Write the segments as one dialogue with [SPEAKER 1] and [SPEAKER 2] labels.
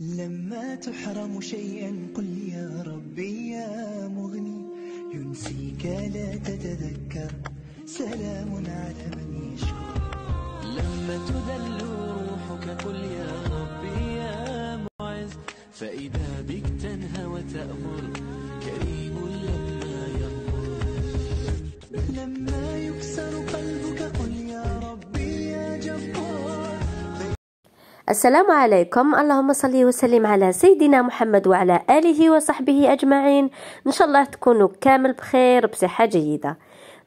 [SPEAKER 1] لما تحرم شيئا قل يا ربي يا مغني ينسيك لا تتذكر سلام على من يشكر لما تذل روحك قل يا ربي يا معز فإذا بك تنهى وتأمر السلام عليكم اللهم صل وسلم على سيدنا محمد وعلى آله وصحبه أجمعين إن شاء الله تكونوا كامل بخير بصحة جيدة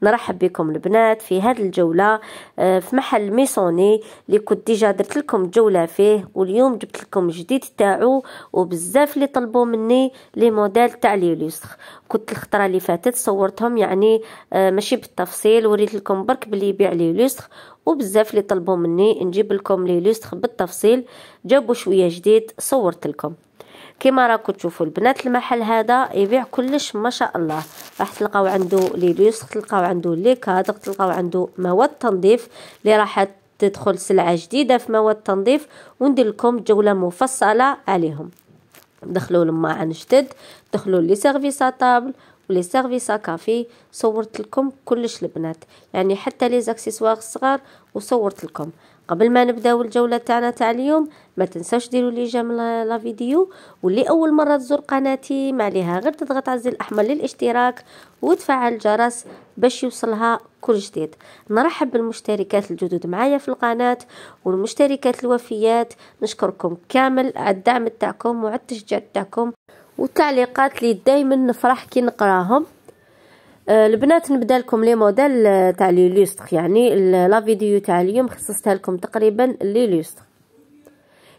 [SPEAKER 1] نرحب بكم البنات في هذه الجولة آه، في محل ميسوني اللي كنت ديجا درت لكم جولة فيه واليوم جبت لكم جديد تاعو وبزاف اللي طلبوا مني لي موديل تاع لي لوسخ كنت الخطرة اللي فاتت صورتهم يعني آه، ماشي بالتفصيل وريت لكم برك بلي يبيع لي لوسخ وبزاف اللي طلبوا مني نجيب لكم لي لوسخ بالتفصيل جابوا شوية جديد صورت لكم كما راكم تشوفوا البنات المحل هذا يبيع كلش ما شاء الله راح تلقاو عنده لي لوس تلقاو عنده لي كادر تلقاو عنده مواد تنظيف اللي راح تدخل سلعه جديده في مواد تنظيف وندير لكم جوله مفصله عليهم دخلوا لماعن جدد دخلوا لي سيرفيس طابل ولي سيرفيس كافي صورت لكم كلش البنات يعني حتى لي زاكسيسوار الصغار وصورت لكم قبل ما نبداو الجوله تاعنا تاع اليوم ما تنساوش ديروا لي جيم لا فيديو واللي اول مره تزور قناتي ما عليها غير تضغط على الزر الاحمر للاشتراك وتفعل الجرس باش يوصلها كل جديد نرحب بالمشتركات الجدد معايا في القناه والمشتركات الوفيات نشكركم كامل على الدعم تاعكم وعلى التشجيع تاعكم والتعليقات اللي دائما نفرح كي نقراهم آه، البنات نبدا لكم لي موديل آه، تاع لي لوستر يعني لا فيديو تاع اليوم خصصتها لكم تقريبا لي لوستر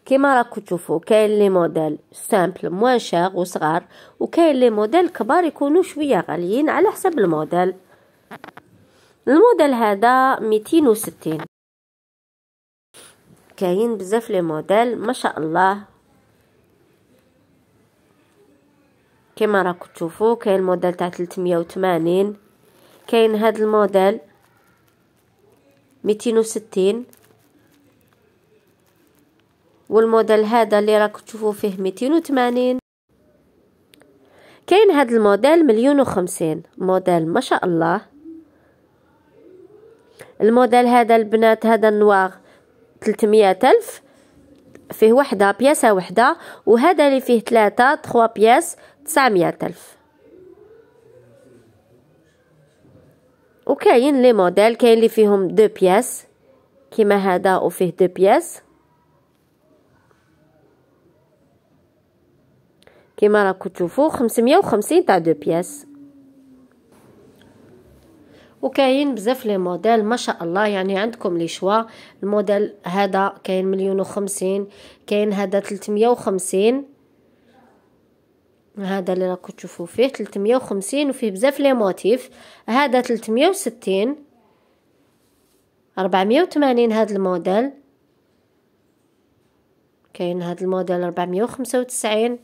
[SPEAKER 1] كيما راكم تشوفوا كاين لي موديل سامبل موان شاغ وصغار وكاين لي موديل كبار يكونوا شويه غاليين على حسب الموديل الموديل هذا 260 كاين بزاف لي موديل ما شاء الله كما راكم تشوفوا كاين الموديل تاع 380 كاين هذا الموديل 260 والموديل هذا اللي راكم تشوفوا فيه 280 كاين هذا الموديل مليون و50 موديل ما شاء الله الموديل هذا البنات هذا النواغ 300 ألف فيه وحده بياسه وحده وهذا اللي فيه ثلاثه 3 بياس تسعمية الف وكاين لي موديل كاين اللي فيهم دو بياس كيما هذا وفيه دو بياس كيما راكو تشوفو خمسمية وخمسين تاع دو بياس وكاين بزاف لي موديل ما شاء الله يعني عندكم لي شوا الموديل هذا كاين مليون وخمسين كاين هذا 350 هذا اللي راكم تشوفوا فيه 350 وفيه بزاف لي موتيف هذا 360 480 هذا الموديل كاين هذا الموديل 495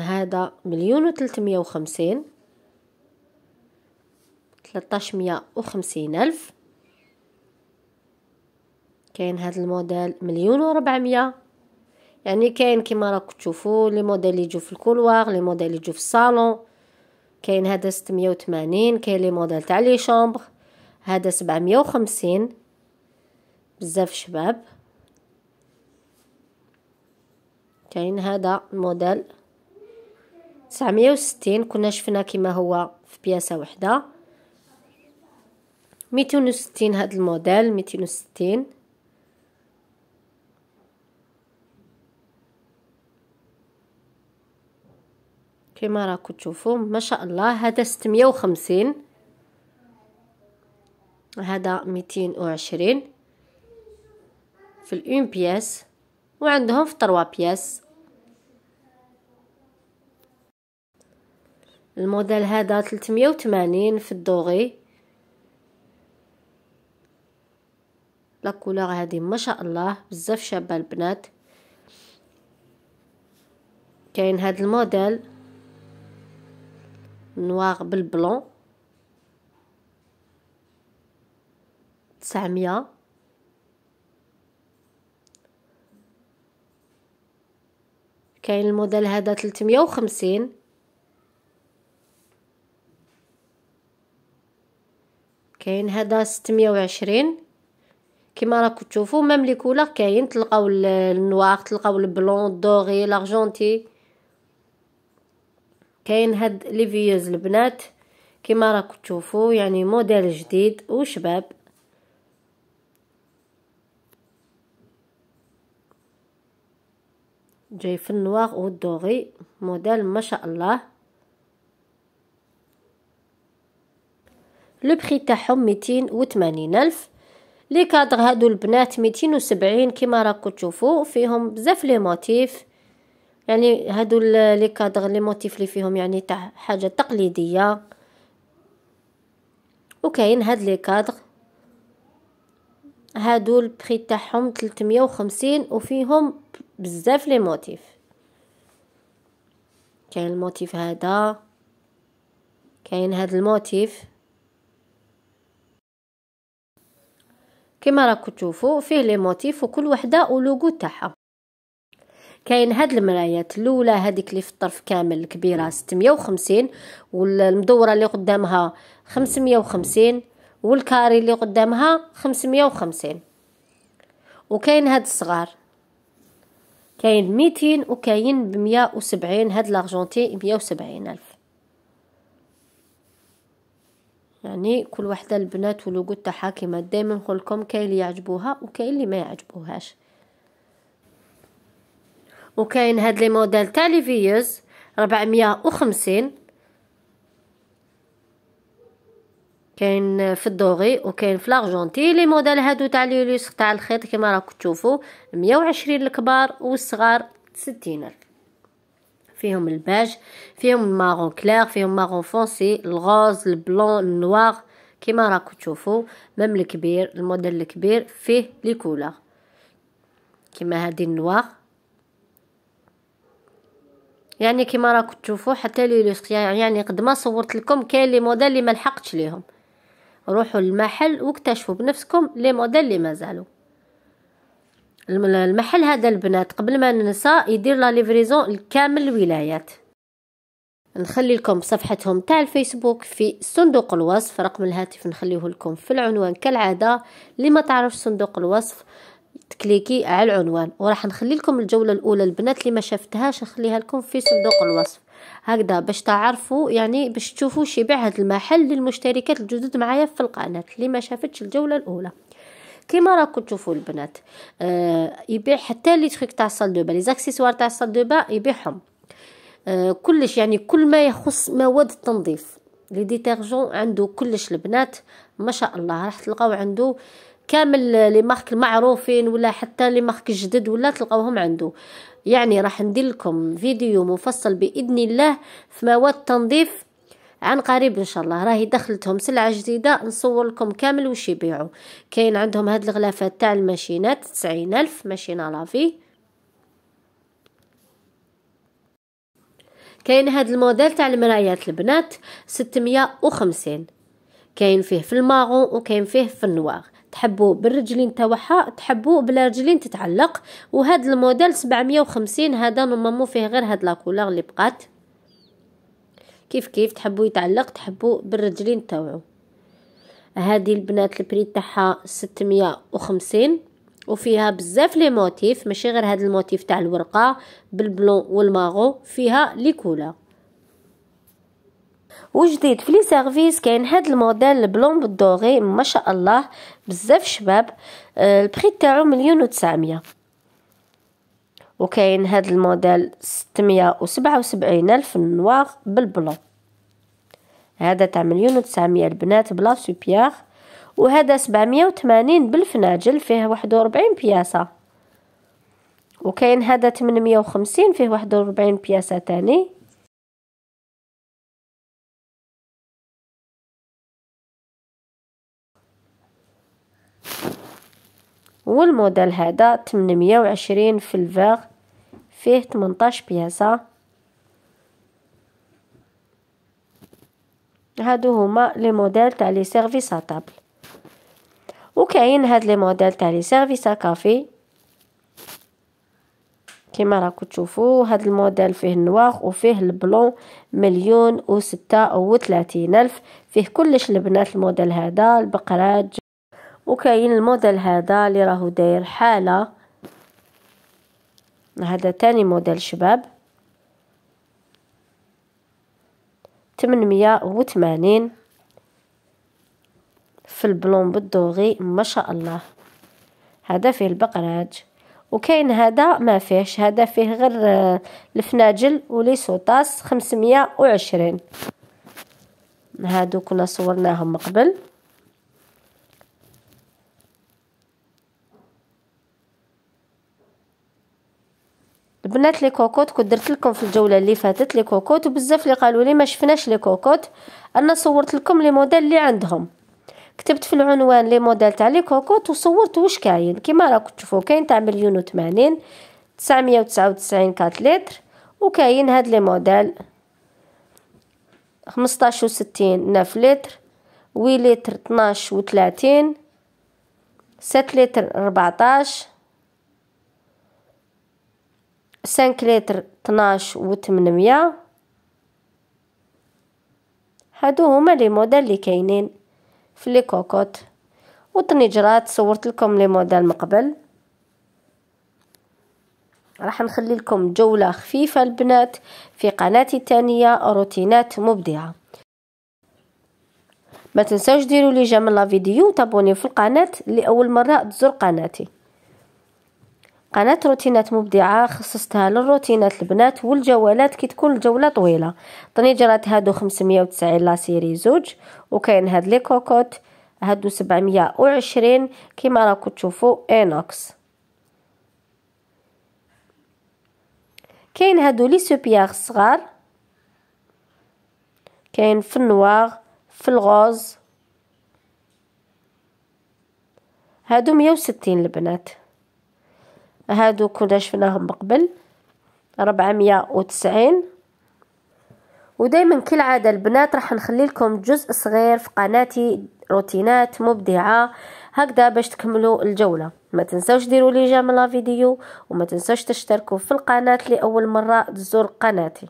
[SPEAKER 1] هذا مليون وتلتمية وخمسين تلتاش مية وخمسين ألف كاين هذا الموديل مليون وربعمية يعني كاين كما راكم تشوفوا لي موديل يجوا في الكولوار لي موديل يجوا في الصالون كاين هذا 680 كاين لي موديل تاع لي شومبر هذا 750 بزاف شباب كاين هذا الموديل تسعمية وستين كنا شفنا كيما هو في بياسة وحدة ميتين وستين هاد الموديل ميتين وستين كيما راكم تشوفو ما شاء الله هذا ستمية وخمسين هذا ميتين وعشرين في الأون بياس وعندهم في تروا بياس الموديل هذا 380 في الدوغي لا كولور هذه ما شاء الله بزاف شابه البنات كاين هذا الموديل نوار بالبلون 900 كاين الموديل هذا 350 كاين ستمية وعشرين كيما راكم تشوفوا ميم لي كولور كاين تلقاو النوار تلقاو البلون دوري لارجونتي كاين هاد لي فيوز البنات كيما راكم تشوفوا يعني موديل جديد وشباب جاي في النوار والدوري موديل ما شاء الله لو بخي تاعهم ميتين وثمانين الف لي كادر هادو البنات ميتين وسبعين كيما راكو تشوفوا فيهم بزاف لي موتيف يعني هادو لي كادر لي موتيف لي فيهم يعني تاع حاجه تقليديه وكاين هاد لي كادر هادو البري تاعهم 350 وفيهم بزاف لي موتيف كاين الموتيف هذا كاين هاد الموتيف كما راكو تشوفوا فيه لي موتيف وكل وحده ولوغو تاعها كاين هاد المرايات الاولى هذيك اللي في الطرف كامل الكبيره 650 والمدوره اللي قدامها 550 والكاري اللي قدامها 550 وكاين هاد الصغار كاين 200 وكاين ب 170 هاد لارجونتي 170 الف يعني كل وحده البنات ولوغو تاعها كيما دائما نقولكم كاين اللي يعجبوها وكاين اللي ما يعجبوهاش وكاين هاد لي موديل تاع لي فيوز 450 كاين في الدوغي وكاين في لارجونتي لي موديل هادو تاع لي تاع الخيط كيما راكم تشوفوا 120 الكبار والصغار 60 الف فيهم الباج فيهم المارون كلير فيهم مارون فونسي الغوز البلون النوار كما راكم تشوفوا مام الكبير الموديل الكبير فيه لي كولور كما هادي النوار يعني كما راكم تشوفوا حتى لي يعني قد ما صورت لكم كاين لي موديل اللي ما لحقتش ليهم روحوا للمحل واكتشفوا بنفسكم لي موديل اللي مازالوا المحل هذا البنات قبل ما ننسى يدير لا ليفريزون لكامل الولايات نخلي لكم صفحتهم تاع الفيسبوك في صندوق الوصف رقم الهاتف نخليه لكم في العنوان كالعاده اللي ما تعرفش صندوق الوصف تكليكي على العنوان وراح نخلي لكم الجوله الاولى البنات اللي ما شفتهاش نخليها لكم في صندوق الوصف هكذا باش تعرفوا يعني باش تشوفوا شبع هذا المحل للمشتركات الجدد معايا في القناه اللي ما شافتش الجوله الاولى كيما راكم تشوفوا البنات آه، يبيع حتى لي تخيك تاع الصلدوبه لي زاكسيسوار تاع الصلدوبه يبيعهم آه، كلش يعني كل ما يخص مواد التنظيف لي ديتيرجون عنده كلش البنات ما شاء الله راح تلقاو عنده كامل لي مارك المعروفين ولا حتى لي مارك جدد ولا تلقاوهم عنده يعني راح ندير لكم فيديو مفصل باذن الله في مواد التنظيف عن قريب ان شاء الله راهي دخلتهم سلعه جديده نصور لكم كامل واش يبيعوا كاين عندهم هاد الغلافات تاع الماشينات ألف ماشينه لافي كاين هاد الموديل تاع المرايات البنات 650 كاين فيه في الماغو وكاين فيه في النواغ تحبوا بالرجلين تاعها تحبوا بلا رجلين تتعلق وهذا الموديل 750 هذا نورمالمون فيه غير هاد لاكولوغ اللي بقات كيف كيف تحبوا يتعلق تحبوا بالرجلين تاوعو هذه البنات البري تاعها 650 وفيها بزاف لي موتيف ماشي غير هذا الموتيف تاع الورقه بالبلون والماغو فيها لي كولا وجديد في لي سيرفيس كاين هذا الموديل البلون بالدوغي ما شاء الله بزاف شباب آه، البري تاعو مليون و900 وكاين هاد الموديل ستمية ألف نواغ بالبلو هذا تاع مليون و900 البنات بلا سوبيير وهذا سبعمية بالفناجل فيه واحد بياسة وكاين هذا 850 فيه واحد بياسة تاني والموديل هذا 820 في الفيغ فيه 18 بياسة هادو هما لي موديل تاع لي سيرفيس ا طابل وكاين هاد لي موديل تاع لي سيرفيس ا كافي كيما راكم تشوفو هاد الموديل فيه النواغ وفيه البلون مليون وستة وثلاثين ألف فيه كلش البنات الموديل هذا البقرات وكاين الموديل هذا اللي راهو داير حالة هذا تاني موديل شباب تمنمية وثمانين في البلون بالدوغي ما شاء الله هذا فيه البقراج وكاين هذا ما فيهش هذا فيه غير آه، الفناجل ولي سوطاس خمسمية وعشرين هادو كنا صورناهم قبل البنات لي كوكوت كنت درت لكم في الجوله اللي فاتت لي كوكوت وبزاف اللي قالوا لي ما شفناش لي كوكوت انا صورت لكم لي موديل اللي عندهم كتبت في العنوان لي موديل تاع لي كوكوت وصورت واش كاين كيما راكم تشوفوا كاين تاع مليون و تسعمية وتسعة وتسعين كات لتر وكاين هاد لي موديل خمسطاش 60 نف لتر وي لتر طناش وتلاتين ست لتر ربعطاش 5 لتر 12 و 800 هادو هما لي موديل لي كاينين في لي كوكوت طنجرات صورت لكم لي موديل من قبل راح نخلي لكم جولة خفيفة البنات في قناتي الثانية روتينات مبدعة ما تنساوش ديروا لي جيم لا فيديو وتابوني في القناة لاول مره تزور قناتي قناة روتينات مبدعة خصصتها للروتينات البنات والجولات كي تكون الجولة طويلة طنيجرات جرات هادو 590 لا سيري زوج وكاين هاد لي كوكوت هادو 720 كيما راكو تشوفوا انوكس كاين هادو لي سوبياغ صغار كاين في النوار في الغوز هادو 160 البنات هادو كنا شفناهم قبل ربعمية وتسعين ودايما كالعاده البنات راح نخلي لكم جزء صغير في قناتي روتينات مبدعه هكذا باش تكملوا الجوله ما تنسوش ديروا لي جيم لا فيديو وما تنسوش تشتركوا في القناه لاول مره تزور قناتي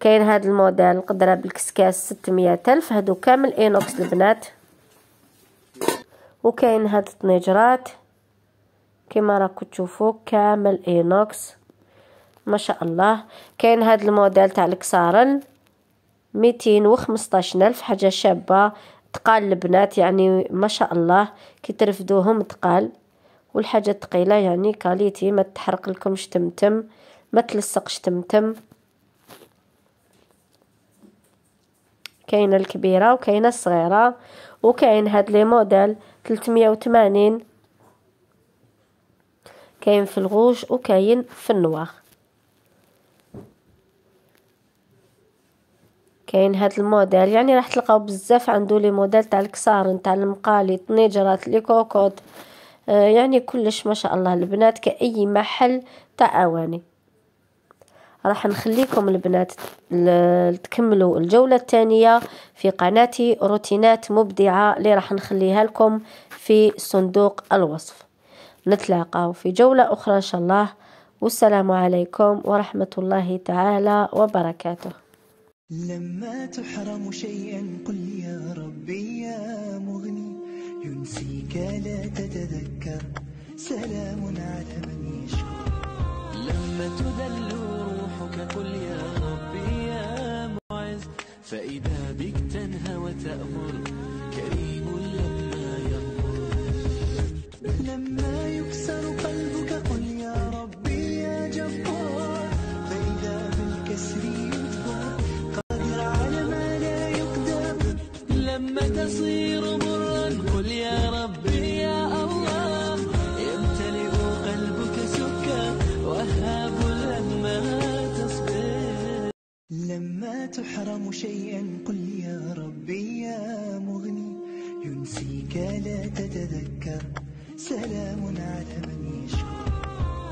[SPEAKER 1] كاين هذا الموديل القدره بالكسكاس 600 الف هادو كامل اينوكس البنات وكاين هاد الطنجرات كما راكم تشوفوا كامل اينوكس ما شاء الله كاين هذا الموديل تاع الكسارن ميتين وخمسطاشن الف حاجه شابه تقال البنات يعني ما شاء الله كي ترفدوهم تقال والحاجه الثقيله يعني كاليتي ما تحرق لكمش تمتم ما تلصقش تمتم كاينه الكبيره وكاينه الصغيره وكاين هاد لي موديل 380 كاين في الغوج وكاين في النواغ كاين هاد الموديل يعني راح تلقاو بزاف عندو لي موديل تاع الكسار تاع المقالي طنيجرات لي كوكوت آه، يعني كلش ما شاء الله البنات كأي محل تاع اواني راح نخليكم البنات تكملوا الجولة الثانية في قناتي روتينات مبدعة اللي راح نخليها لكم في صندوق الوصف نتلاقاو في جولة أخرى إن شاء الله والسلام عليكم ورحمة الله تعالى وبركاته لما تحرم شيئا قل يا ربي يا مغني ينسيك لا تتذكر سلام على من يشكر لما تذل روحك قل يا ربي يا معز فإذا بك تنهى وتأمر لما يكسر قلبك قل يا ربي يا جبار فإذا بالكسر يجبر قادر على ما لا يقدر لما تصير مرا قل يا ربي يا الله يمتلئ قلبك سكا وهاب لما تصبر لما تحرم شيئا قل يا ربي يا مغني ينسيك لا تتذكر سلام على من يشكر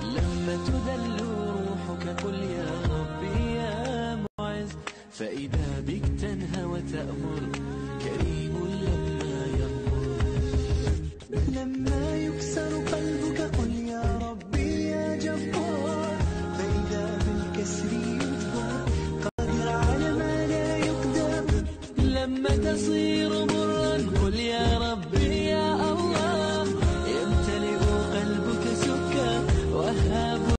[SPEAKER 1] لما تذل روحك قل يا ربي يا معز فإذا بك تنهى وتأمر